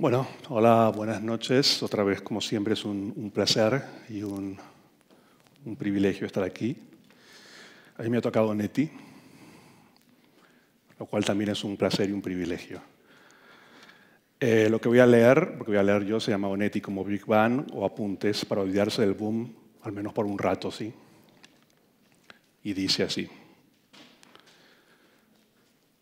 Bueno, hola, buenas noches. Otra vez, como siempre, es un, placer y un, privilegio estar aquí. A mí me ha tocado Neti, lo cual también es un placer y un privilegio. Eh, lo que voy a leer, porque voy a leer yo, se llama Onetti como Big Bang o Apuntes para olvidarse del boom, al menos por un rato, ¿sí? Y dice así.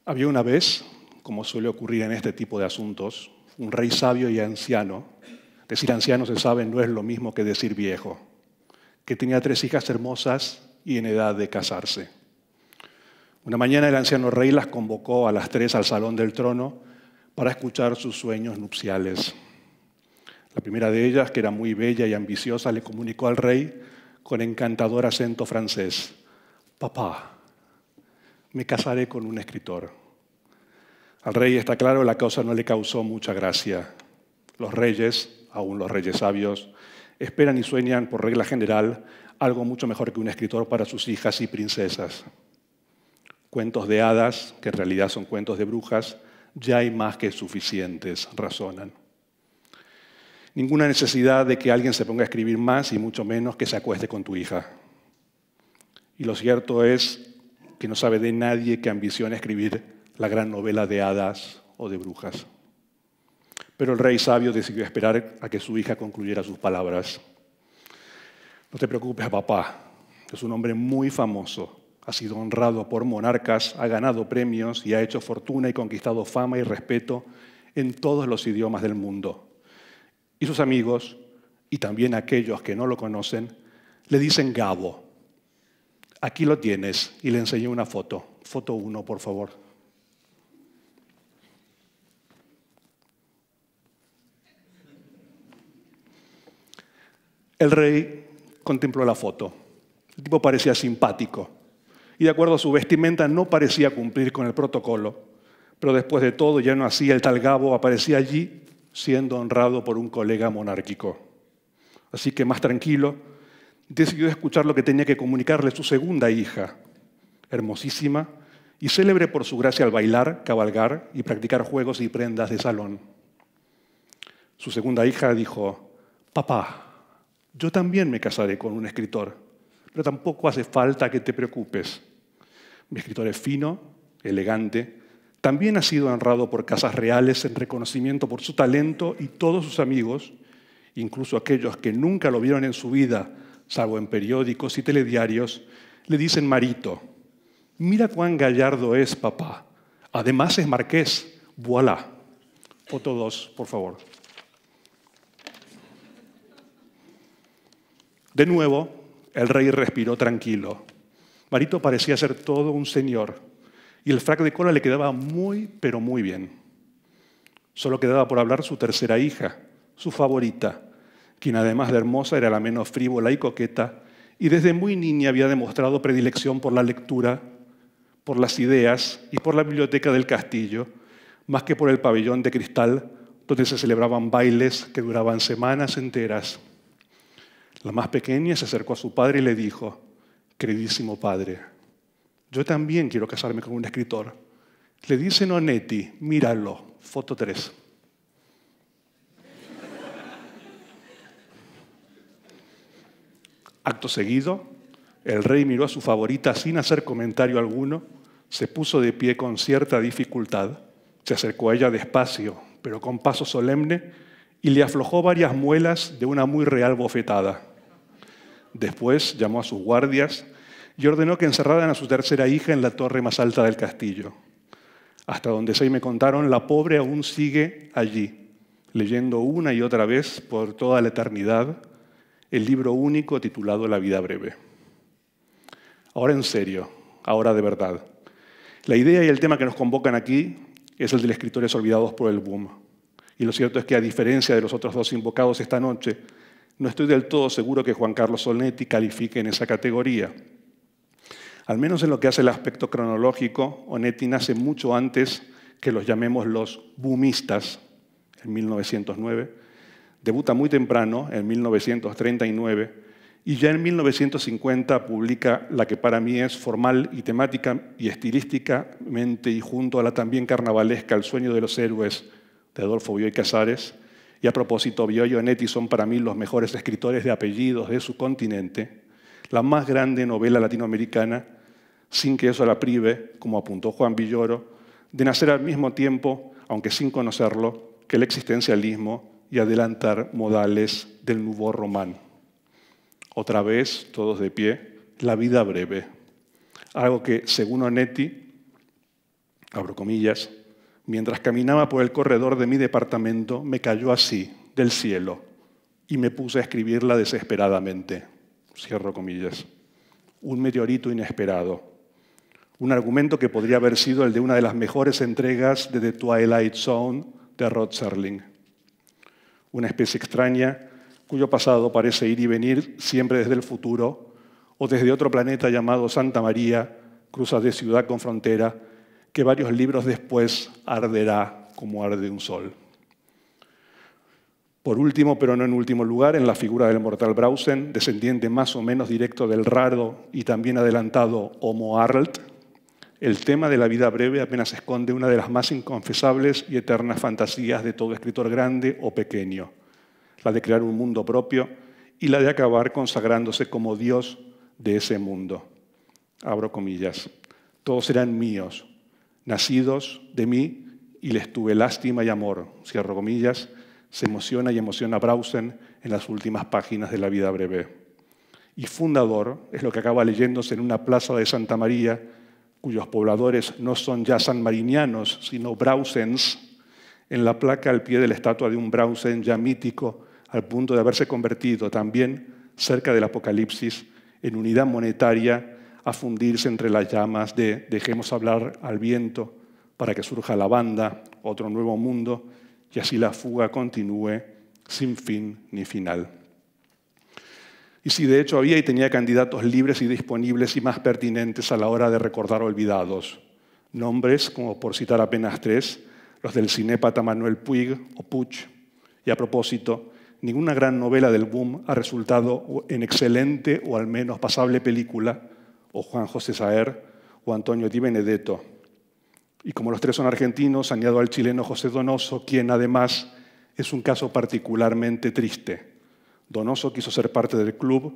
Había una vez, como suele ocurrir en este tipo de asuntos, un rey sabio y anciano. Decir anciano, se sabe, no es lo mismo que decir viejo, que tenía tres hijas hermosas y en edad de casarse. Una mañana el anciano rey las convocó a las tres al salón del trono para escuchar sus sueños nupciales. La primera de ellas, que era muy bella y ambiciosa, le comunicó al rey con encantador acento francés, Papá, me casaré con un escritor. Al rey está claro, la causa no le causó mucha gracia. Los reyes, aún los reyes sabios, esperan y sueñan, por regla general, algo mucho mejor que un escritor para sus hijas y princesas. Cuentos de hadas, que en realidad son cuentos de brujas, ya hay más que suficientes, razonan. Ninguna necesidad de que alguien se ponga a escribir más y mucho menos que se acueste con tu hija. Y lo cierto es que no sabe de nadie que ambiciona escribir la gran novela de hadas o de brujas. Pero el rey sabio decidió esperar a que su hija concluyera sus palabras. No te preocupes, papá. Es un hombre muy famoso. Ha sido honrado por monarcas, ha ganado premios y ha hecho fortuna y conquistado fama y respeto en todos los idiomas del mundo. Y sus amigos, y también aquellos que no lo conocen, le dicen Gabo. Aquí lo tienes y le enseñé una foto. Foto uno, por favor. El rey contempló la foto. El tipo parecía simpático y de acuerdo a su vestimenta no parecía cumplir con el protocolo, pero después de todo ya no hacía el tal Gabo, aparecía allí siendo honrado por un colega monárquico. Así que más tranquilo, decidió escuchar lo que tenía que comunicarle su segunda hija, hermosísima y célebre por su gracia al bailar, cabalgar y practicar juegos y prendas de salón. Su segunda hija dijo, papá, yo también me casaré con un escritor, pero tampoco hace falta que te preocupes. Mi escritor es fino, elegante, también ha sido honrado por casas reales en reconocimiento por su talento y todos sus amigos, incluso aquellos que nunca lo vieron en su vida, salvo en periódicos y telediarios, le dicen marito. Mira cuán gallardo es papá. Además es marqués. Voilà. Foto 2, por favor. De nuevo, el rey respiró tranquilo. Marito parecía ser todo un señor y el frac de cola le quedaba muy, pero muy bien. Solo quedaba por hablar su tercera hija, su favorita, quien además de hermosa era la menos frívola y coqueta, y desde muy niña había demostrado predilección por la lectura, por las ideas y por la biblioteca del castillo, más que por el pabellón de cristal donde se celebraban bailes que duraban semanas enteras. La más pequeña se acercó a su padre y le dijo, queridísimo padre, yo también quiero casarme con un escritor. Le dice Nonetti, míralo, foto 3. Acto seguido, el rey miró a su favorita sin hacer comentario alguno, se puso de pie con cierta dificultad, se acercó a ella despacio, pero con paso solemne, y le aflojó varias muelas de una muy real bofetada. Después llamó a sus guardias y ordenó que encerraran a su tercera hija en la torre más alta del castillo. Hasta donde se me contaron, la pobre aún sigue allí, leyendo una y otra vez por toda la eternidad el libro único titulado La vida breve. Ahora en serio, ahora de verdad. La idea y el tema que nos convocan aquí es el de los Escritores Olvidados por el Boom y lo cierto es que a diferencia de los otros dos invocados esta noche, no estoy del todo seguro que Juan Carlos Onetti califique en esa categoría. Al menos en lo que hace el aspecto cronológico, Onetti nace mucho antes que los llamemos los boomistas, en 1909, debuta muy temprano, en 1939, y ya en 1950 publica la que para mí es formal y temática y estilísticamente y junto a la también carnavalesca El sueño de los héroes, de Adolfo Bioy Casares, y a propósito, Bioy y Onetti son para mí los mejores escritores de apellidos de su continente, la más grande novela latinoamericana, sin que eso la prive, como apuntó Juan Villoro, de nacer al mismo tiempo, aunque sin conocerlo, que el existencialismo y adelantar modales del nouveau román. Otra vez, todos de pie, la vida breve. Algo que, según Onetti, abro comillas, Mientras caminaba por el corredor de mi departamento, me cayó así, del cielo, y me puse a escribirla desesperadamente. Cierro comillas. Un meteorito inesperado. Un argumento que podría haber sido el de una de las mejores entregas de The Twilight Zone de Rod Serling. Una especie extraña cuyo pasado parece ir y venir siempre desde el futuro o desde otro planeta llamado Santa María, cruza de ciudad con frontera que varios libros después arderá como arde un sol. Por último, pero no en último lugar, en la figura del mortal Brausen, descendiente más o menos directo del raro y también adelantado Homo Arlt, el tema de la vida breve apenas esconde una de las más inconfesables y eternas fantasías de todo escritor grande o pequeño, la de crear un mundo propio y la de acabar consagrándose como Dios de ese mundo. Abro comillas. Todos serán míos, nacidos de mí y les tuve lástima y amor, cierro comillas, se emociona y emociona Brausen en las últimas páginas de la vida breve. Y fundador es lo que acaba leyéndose en una plaza de Santa María, cuyos pobladores no son ya sanmarinianos, sino Brausens, en la placa al pie de la estatua de un Brausen ya mítico, al punto de haberse convertido también, cerca del Apocalipsis, en unidad monetaria a fundirse entre las llamas de dejemos hablar al viento para que surja la banda, otro nuevo mundo, y así la fuga continúe sin fin ni final. Y si de hecho había y tenía candidatos libres y disponibles y más pertinentes a la hora de recordar olvidados, nombres como por citar apenas tres, los del cinépata Manuel Puig o Puch. Y a propósito, ninguna gran novela del boom ha resultado en excelente o al menos pasable película o Juan José Saer o Antonio Di Benedetto. Y como los tres son argentinos, añado al chileno José Donoso, quien además es un caso particularmente triste. Donoso quiso ser parte del club,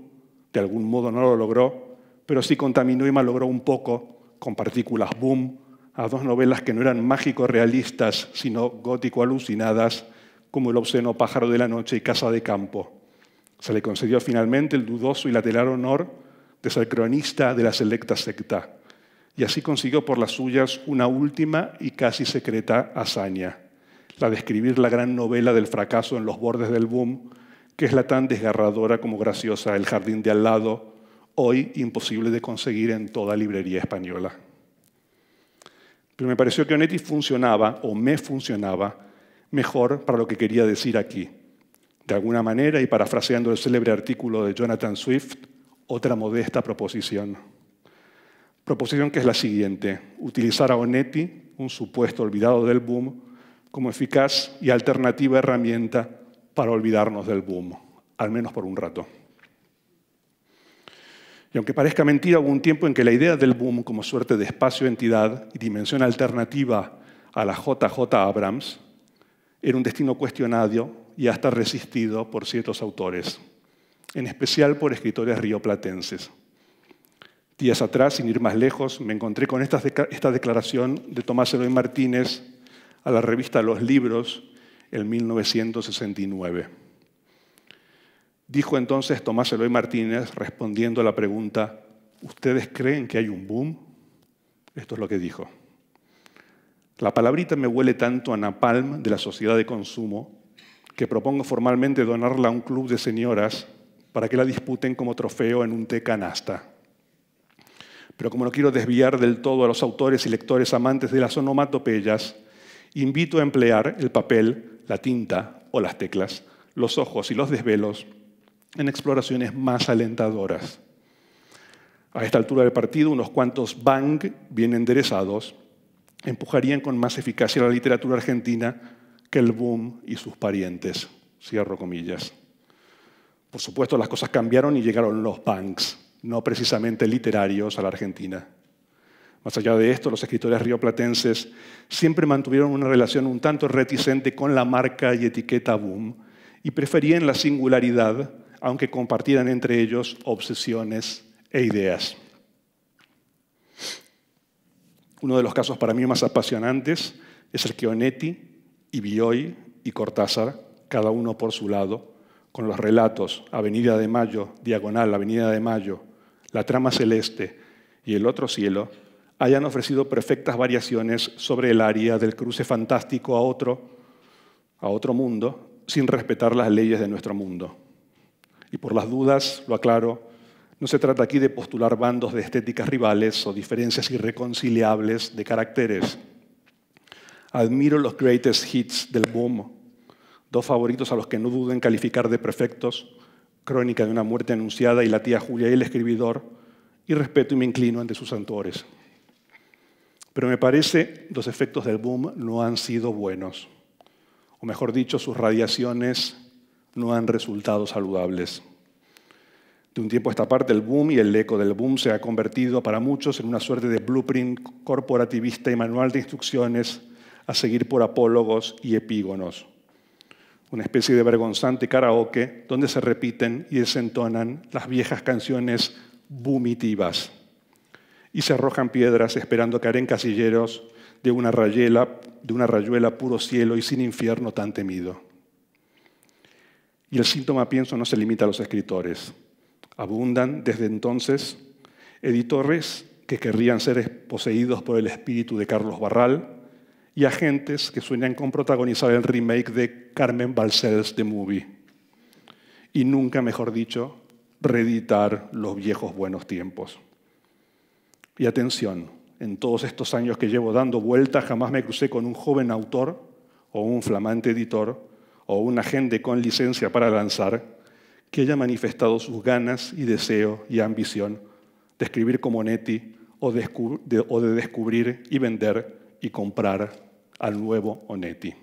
de algún modo no lo logró, pero sí contaminó y malogró un poco, con partículas boom, a dos novelas que no eran mágico-realistas, sino gótico-alucinadas, como El obsceno pájaro de la noche y Casa de campo. Se le concedió finalmente el dudoso y lateral honor cronista de la selecta secta, y así consiguió por las suyas una última y casi secreta hazaña, la de escribir la gran novela del fracaso en los bordes del boom, que es la tan desgarradora como graciosa El jardín de al lado, hoy imposible de conseguir en toda librería española. Pero me pareció que Onetti funcionaba, o me funcionaba, mejor para lo que quería decir aquí. De alguna manera, y parafraseando el célebre artículo de Jonathan Swift, otra modesta proposición. Proposición que es la siguiente, utilizar a Onetti, un supuesto olvidado del boom, como eficaz y alternativa herramienta para olvidarnos del boom, al menos por un rato. Y aunque parezca mentira, hubo un tiempo en que la idea del boom como suerte de espacio, entidad y dimensión alternativa a la JJ Abrams era un destino cuestionado y hasta resistido por ciertos autores en especial por escritores rioplatenses. Días atrás, sin ir más lejos, me encontré con esta, esta declaración de Tomás Eloy Martínez a la revista Los Libros en 1969. Dijo entonces Tomás Eloy Martínez, respondiendo a la pregunta, ¿ustedes creen que hay un boom? Esto es lo que dijo. La palabrita me huele tanto a napalm de la sociedad de consumo que propongo formalmente donarla a un club de señoras para que la disputen como trofeo en un té canasta. Pero como no quiero desviar del todo a los autores y lectores amantes de las onomatopeyas, invito a emplear el papel, la tinta o las teclas, los ojos y los desvelos en exploraciones más alentadoras. A esta altura del partido, unos cuantos bang bien enderezados empujarían con más eficacia la literatura argentina que el boom y sus parientes. Cierro comillas. Por supuesto, las cosas cambiaron y llegaron los punks, no precisamente literarios, a la Argentina. Más allá de esto, los escritores rioplatenses siempre mantuvieron una relación un tanto reticente con la marca y etiqueta boom y preferían la singularidad, aunque compartieran entre ellos obsesiones e ideas. Uno de los casos para mí más apasionantes es el que Onetti, Bioy y Cortázar, cada uno por su lado, con los relatos Avenida de Mayo, Diagonal, Avenida de Mayo, La Trama Celeste y El Otro Cielo, hayan ofrecido perfectas variaciones sobre el área del cruce fantástico a otro, a otro mundo, sin respetar las leyes de nuestro mundo. Y por las dudas, lo aclaro, no se trata aquí de postular bandos de estéticas rivales o diferencias irreconciliables de caracteres. Admiro los greatest hits del boom dos favoritos a los que no duden calificar de perfectos, Crónica de una muerte anunciada y La tía Julia y el escribidor, y respeto y me inclino ante sus autores. Pero me parece los efectos del boom no han sido buenos, o mejor dicho, sus radiaciones no han resultado saludables. De un tiempo a esta parte, el boom y el eco del boom se ha convertido para muchos en una suerte de blueprint corporativista y manual de instrucciones a seguir por apólogos y epígonos una especie de vergonzante karaoke donde se repiten y desentonan las viejas canciones bumitivas y se arrojan piedras esperando caer en casilleros de una, rayela, de una rayuela puro cielo y sin infierno tan temido. Y el síntoma, pienso, no se limita a los escritores. Abundan desde entonces editores que querrían ser poseídos por el espíritu de Carlos Barral, y agentes que sueñan con protagonizar el remake de Carmen Balcells The Movie. Y nunca mejor dicho, reeditar los viejos buenos tiempos. Y atención, en todos estos años que llevo dando vueltas jamás me crucé con un joven autor o un flamante editor o un agente con licencia para lanzar que haya manifestado sus ganas y deseo y ambición de escribir como Neti o de descubrir y vender y comprar al nuevo Onetti.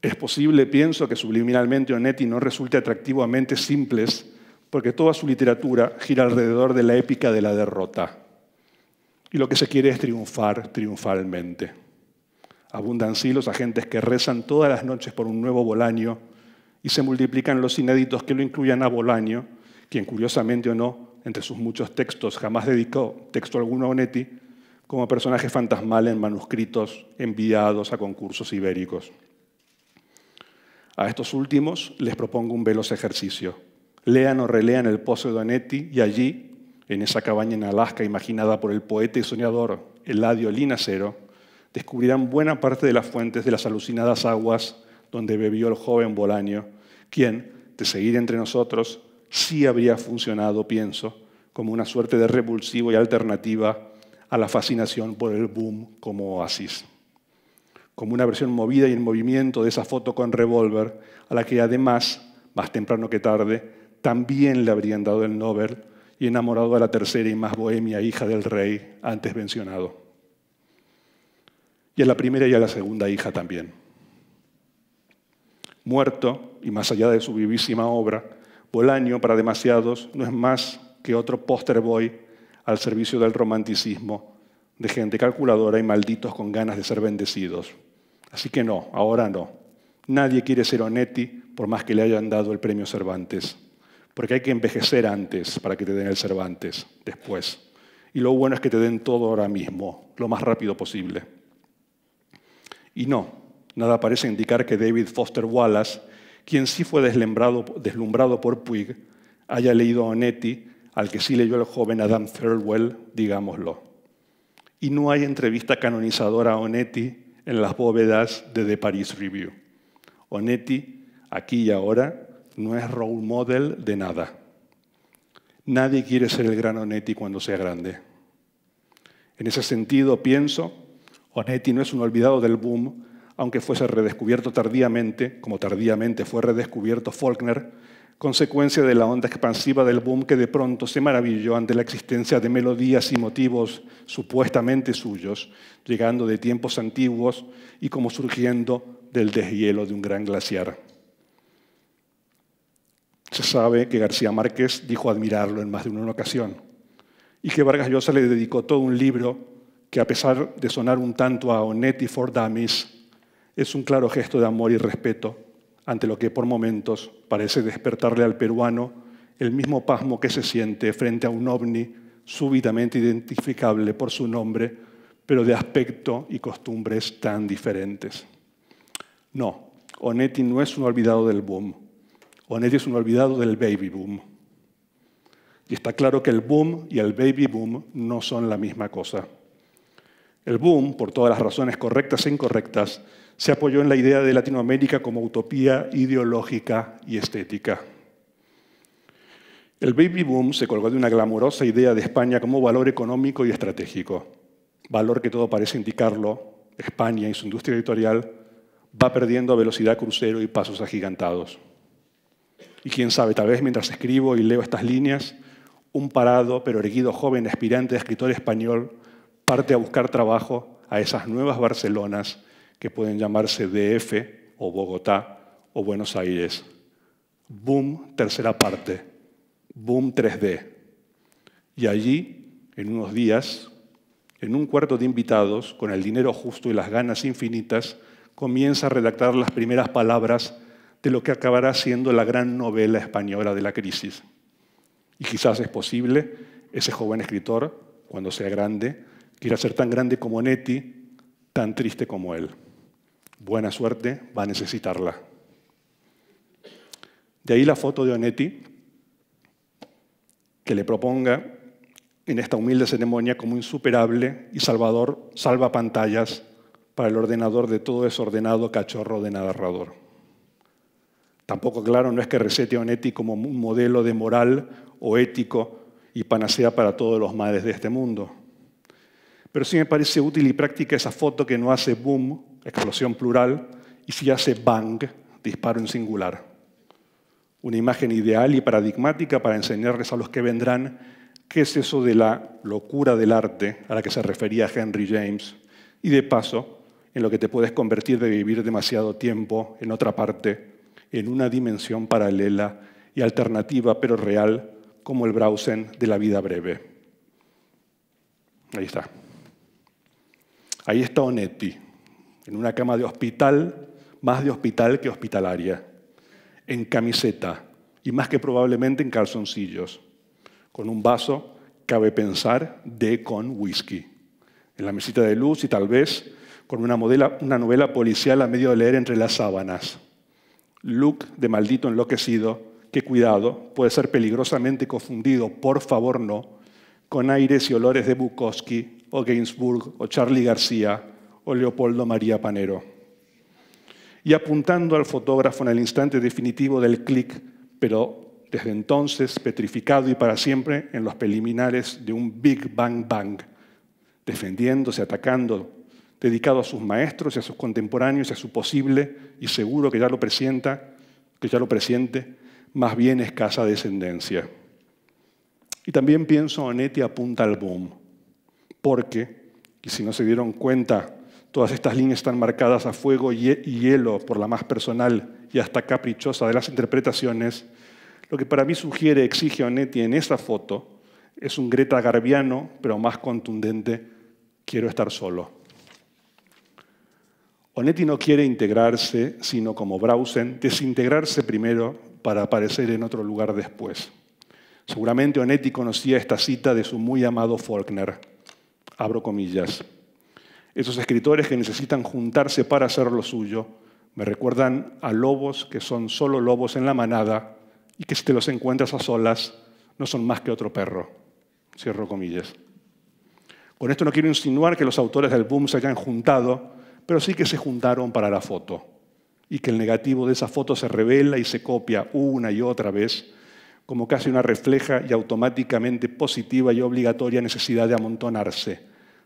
Es posible, pienso, que subliminalmente Onetti no resulte atractivamente a simples, porque toda su literatura gira alrededor de la épica de la derrota. Y lo que se quiere es triunfar triunfalmente. Abundan sí los agentes que rezan todas las noches por un nuevo Bolaño y se multiplican los inéditos que lo incluyan a Bolaño, quien curiosamente o no, entre sus muchos textos, jamás dedicó texto alguno a Onetti, como personaje fantasmal en manuscritos enviados a concursos ibéricos. A estos últimos les propongo un veloz ejercicio. Lean o relean el Pozo de Donetti y allí, en esa cabaña en Alaska imaginada por el poeta y soñador Eladio Linacero, descubrirán buena parte de las fuentes de las alucinadas aguas donde bebió el joven Bolaño, quien, de seguir entre nosotros, sí habría funcionado, pienso, como una suerte de repulsivo y alternativa a la fascinación por el boom como oasis. Como una versión movida y en movimiento de esa foto con revólver, a la que además, más temprano que tarde, también le habrían dado el Nobel y enamorado a la tercera y más bohemia hija del rey antes mencionado. Y a la primera y a la segunda hija también. Muerto, y más allá de su vivísima obra, Bolaño, para demasiados, no es más que otro póster boy al servicio del romanticismo de gente calculadora y malditos con ganas de ser bendecidos. Así que no, ahora no. Nadie quiere ser Onetti por más que le hayan dado el premio Cervantes, porque hay que envejecer antes para que te den el Cervantes después. Y lo bueno es que te den todo ahora mismo, lo más rápido posible. Y no, nada parece indicar que David Foster Wallace, quien sí fue deslumbrado, por Puig, haya leído a Onetti al que sí leyó el joven Adam Thirlwell, digámoslo. Y no hay entrevista canonizadora a Onetti en las bóvedas de The Paris Review. Onetti, aquí y ahora, no es role model de nada. Nadie quiere ser el gran Onetti cuando sea grande. En ese sentido, pienso, Onetti no es un olvidado del boom, aunque fuese redescubierto tardíamente, como tardíamente fue redescubierto Faulkner, consecuencia de la onda expansiva del boom que de pronto se maravilló ante la existencia de melodías y motivos supuestamente suyos, llegando de tiempos antiguos y como surgiendo del deshielo de un gran glaciar. Se sabe que García Márquez dijo admirarlo en más de una ocasión y que Vargas Llosa le dedicó todo un libro que a pesar de sonar un tanto a Onetti for Dummies, es un claro gesto de amor y respeto ante lo que por momentos parece despertarle al peruano el mismo pasmo que se siente frente a un ovni súbitamente identificable por su nombre, pero de aspecto y costumbres tan diferentes. No, Onetti no es un olvidado del boom. Onetti es un olvidado del baby boom. Y está claro que el boom y el baby boom no son la misma cosa. El boom, por todas las razones correctas e incorrectas, se apoyó en la idea de Latinoamérica como utopía ideológica y estética. El baby boom se colgó de una glamurosa idea de España como valor económico y estratégico, valor que todo parece indicarlo, España y su industria editorial va perdiendo velocidad crucero y pasos agigantados. Y quién sabe, tal vez mientras escribo y leo estas líneas, un parado pero erguido joven aspirante de escritor español parte a buscar trabajo a esas nuevas Barcelonas que pueden llamarse DF o Bogotá o Buenos Aires. Boom, tercera parte. Boom 3D. Y allí, en unos días, en un cuarto de invitados, con el dinero justo y las ganas infinitas, comienza a redactar las primeras palabras de lo que acabará siendo la gran novela española de la crisis. Y quizás es posible ese joven escritor, cuando sea grande, Quiero ser tan grande como Onetti, tan triste como él. Buena suerte, va a necesitarla. De ahí la foto de Onetti, que le proponga en esta humilde ceremonia como insuperable y salvador salva pantallas para el ordenador de todo desordenado cachorro de narrador. Tampoco, claro, no es que recete a Onetti como un modelo de moral o ético y panacea para todos los males de este mundo. Pero sí me parece útil y práctica esa foto que no hace boom, explosión plural, y sí hace bang, disparo en singular. Una imagen ideal y paradigmática para enseñarles a los que vendrán qué es eso de la locura del arte a la que se refería Henry James, y de paso, en lo que te puedes convertir de vivir demasiado tiempo en otra parte, en una dimensión paralela y alternativa pero real, como el Brausen de la vida breve. Ahí está. Ahí está Onetti, en una cama de hospital, más de hospital que hospitalaria, en camiseta y más que probablemente en calzoncillos, con un vaso, cabe pensar, de con whisky, en la mesita de luz y tal vez con una, novela policial a medio de leer entre las sábanas. Luke, de maldito enloquecido, qué cuidado, puede ser peligrosamente confundido, por favor no, con aires y olores de Bukowski o Gainsbourg o Charlie García o Leopoldo María Panero. Y apuntando al fotógrafo en el instante definitivo del clic, pero desde entonces petrificado y para siempre en los preliminares de un Big Bang Bang, defendiéndose, atacando, dedicado a sus maestros y a sus contemporáneos y a su posible, y seguro que ya lo presienta, que ya lo presiente, más bien escasa descendencia. Y también pienso en apunta al boom porque, y si no se dieron cuenta, todas estas líneas están marcadas a fuego y hielo por la más personal y hasta caprichosa de las interpretaciones, lo que para mí sugiere, exige Onetti en esa foto, es un Greta Garbiano, pero más contundente, quiero estar solo. Onetti no quiere integrarse, sino como Brausen, desintegrarse primero para aparecer en otro lugar después. Seguramente Onetti conocía esta cita de su muy amado Faulkner abro comillas, esos escritores que necesitan juntarse para hacer lo suyo, me recuerdan a lobos que son solo lobos en la manada y que si te los encuentras a solas no son más que otro perro. Cierro comillas. Con esto no quiero insinuar que los autores del boom se hayan juntado, pero sí que se juntaron para la foto y que el negativo de esa foto se revela y se copia una y otra vez como casi una refleja y automáticamente positiva y obligatoria necesidad de amontonarse,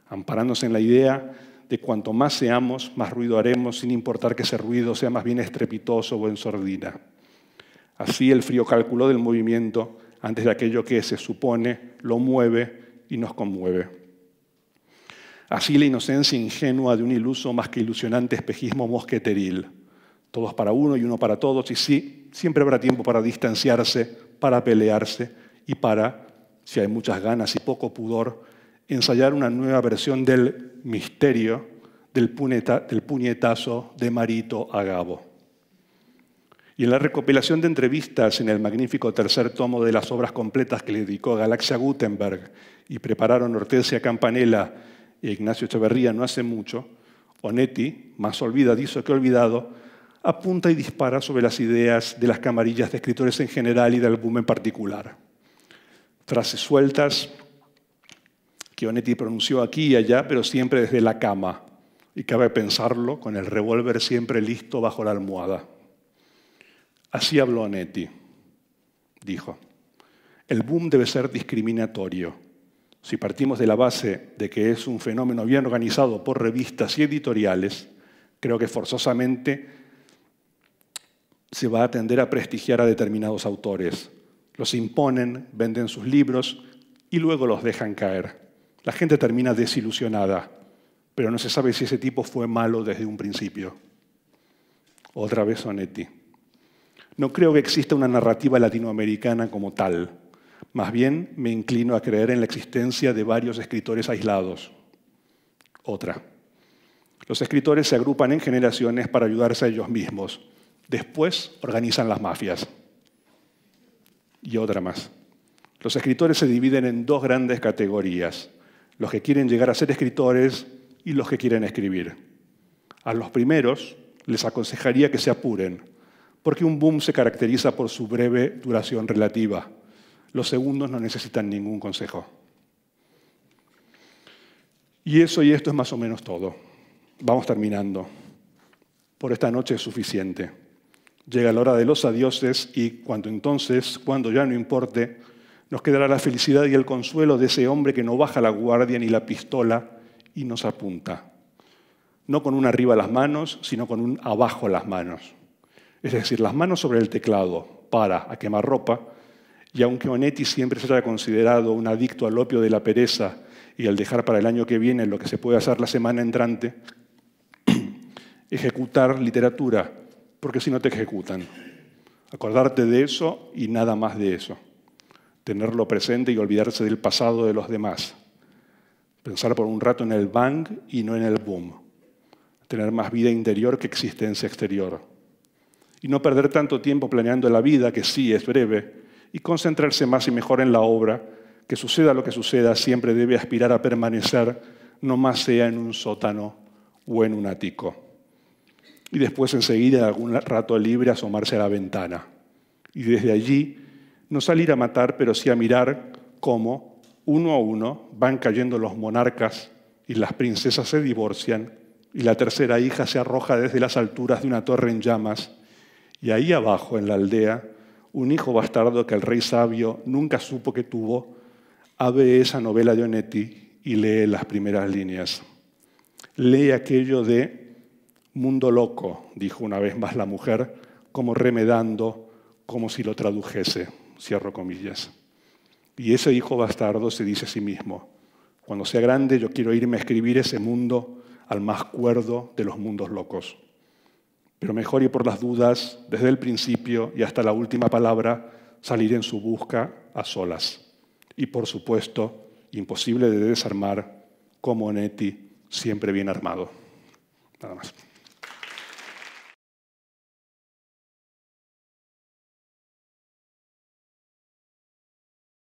amparándose en la idea de cuanto más seamos, más ruido haremos, sin importar que ese ruido sea más bien estrepitoso o ensordina. Así el frío cálculo del movimiento antes de aquello que se supone lo mueve y nos conmueve. Así la inocencia ingenua de un iluso más que ilusionante espejismo mosqueteril. Todos para uno y uno para todos, y sí, siempre habrá tiempo para distanciarse para pelearse y para, si hay muchas ganas y poco pudor, ensayar una nueva versión del misterio del, puñetazo de Marito a Gabo. Y en la recopilación de entrevistas en el magnífico tercer tomo de las obras completas que le dedicó Galaxia Gutenberg y prepararon Hortensia Campanella e Ignacio Echeverría no hace mucho, Onetti, más olvidadizo que olvidado, apunta y dispara sobre las ideas de las camarillas de escritores en general y del boom en particular. Frases sueltas que Onetti pronunció aquí y allá, pero siempre desde la cama. Y cabe pensarlo con el revólver siempre listo bajo la almohada. Así habló Onetti, dijo. El boom debe ser discriminatorio. Si partimos de la base de que es un fenómeno bien organizado por revistas y editoriales, creo que forzosamente se va a tender a prestigiar a determinados autores. Los imponen, venden sus libros y luego los dejan caer. La gente termina desilusionada, pero no se sabe si ese tipo fue malo desde un principio. Otra vez Sonetti. No creo que exista una narrativa latinoamericana como tal. Más bien me inclino a creer en la existencia de varios escritores aislados. Otra. Los escritores se agrupan en generaciones para ayudarse a ellos mismos Después organizan las mafias. Y otra más. Los escritores se dividen en dos grandes categorías. Los que quieren llegar a ser escritores y los que quieren escribir. A los primeros les aconsejaría que se apuren, porque un boom se caracteriza por su breve duración relativa. Los segundos no necesitan ningún consejo. Y eso y esto es más o menos todo. Vamos terminando. Por esta noche es suficiente. Llega la hora de los adioses y cuando entonces, cuando ya no importe, nos quedará la felicidad y el consuelo de ese hombre que no baja la guardia ni la pistola y nos apunta. No con un arriba las manos, sino con un abajo las manos. Es decir, las manos sobre el teclado para a quemar ropa, y aunque Onetti siempre se haya considerado un adicto al opio de la pereza y al dejar para el año que viene lo que se puede hacer la semana entrante, ejecutar literatura porque si no te ejecutan. Acordarte de eso y nada más de eso. Tenerlo presente y olvidarse del pasado de los demás. Pensar por un rato en el bang y no en el boom. Tener más vida interior que existencia exterior. Y no perder tanto tiempo planeando la vida, que sí es breve, y concentrarse más y mejor en la obra, que suceda lo que suceda, siempre debe aspirar a permanecer, no más sea en un sótano o en un ático y después enseguida algún rato libre asomarse a la ventana. Y desde allí no salir a matar, pero sí a mirar cómo uno a uno van cayendo los monarcas y las princesas se divorcian y la tercera hija se arroja desde las alturas de una torre en llamas y ahí abajo en la aldea un hijo bastardo que el rey sabio nunca supo que tuvo, abre esa novela de Onetti y lee las primeras líneas. Lee aquello de Mundo loco, dijo una vez más la mujer, como remedando, como si lo tradujese, cierro comillas. Y ese hijo bastardo se dice a sí mismo, cuando sea grande yo quiero irme a escribir ese mundo al más cuerdo de los mundos locos. Pero mejor y por las dudas, desde el principio y hasta la última palabra, salir en su busca a solas. Y por supuesto, imposible de desarmar, como Neti siempre bien armado. Nada más.